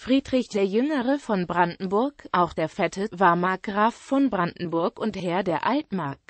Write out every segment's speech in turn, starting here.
Friedrich der Jüngere von Brandenburg, auch der Fette, war Markgraf von Brandenburg und Herr der Altmark.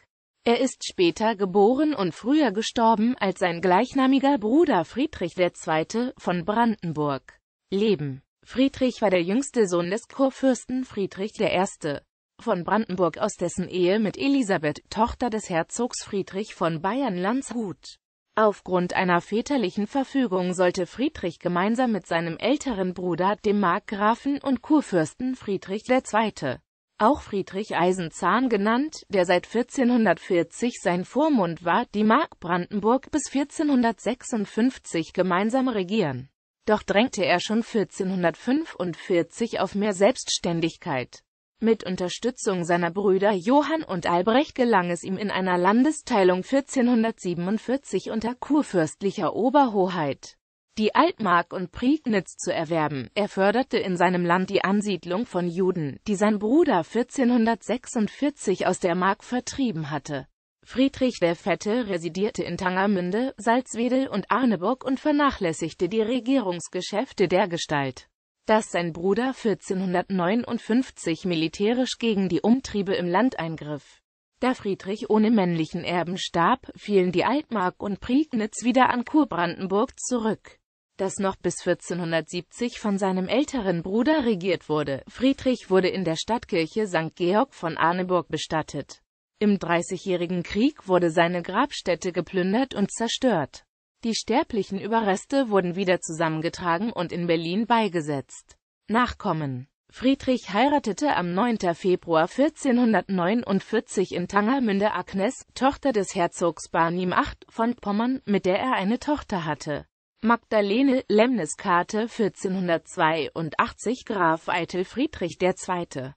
Er ist später geboren und früher gestorben als sein gleichnamiger Bruder Friedrich II. von Brandenburg. Leben Friedrich war der jüngste Sohn des Kurfürsten Friedrich I. von Brandenburg aus dessen Ehe mit Elisabeth, Tochter des Herzogs Friedrich von Bayern-Landshut. Aufgrund einer väterlichen Verfügung sollte Friedrich gemeinsam mit seinem älteren Bruder, dem Markgrafen und Kurfürsten Friedrich II., auch Friedrich Eisenzahn genannt, der seit 1440 sein Vormund war, die Mark Brandenburg bis 1456 gemeinsam regieren. Doch drängte er schon 1445 auf mehr Selbstständigkeit. Mit Unterstützung seiner Brüder Johann und Albrecht gelang es ihm in einer Landesteilung 1447 unter kurfürstlicher Oberhoheit, die Altmark und Prignitz zu erwerben. Er förderte in seinem Land die Ansiedlung von Juden, die sein Bruder 1446 aus der Mark vertrieben hatte. Friedrich der Fette residierte in Tangermünde, Salzwedel und Arneburg und vernachlässigte die Regierungsgeschäfte der Gestalt dass sein Bruder 1459 militärisch gegen die Umtriebe im Land eingriff. Da Friedrich ohne männlichen Erben starb, fielen die Altmark und Prignitz wieder an Kurbrandenburg zurück, das noch bis 1470 von seinem älteren Bruder regiert wurde. Friedrich wurde in der Stadtkirche St. Georg von Arneburg bestattet. Im Dreißigjährigen Krieg wurde seine Grabstätte geplündert und zerstört. Die sterblichen Überreste wurden wieder zusammengetragen und in Berlin beigesetzt. Nachkommen Friedrich heiratete am 9. Februar 1449 in Tangermünde Agnes, Tochter des Herzogs Barnim VIII von Pommern, mit der er eine Tochter hatte. Magdalene Lemniskate 1482 Graf Eitel Friedrich II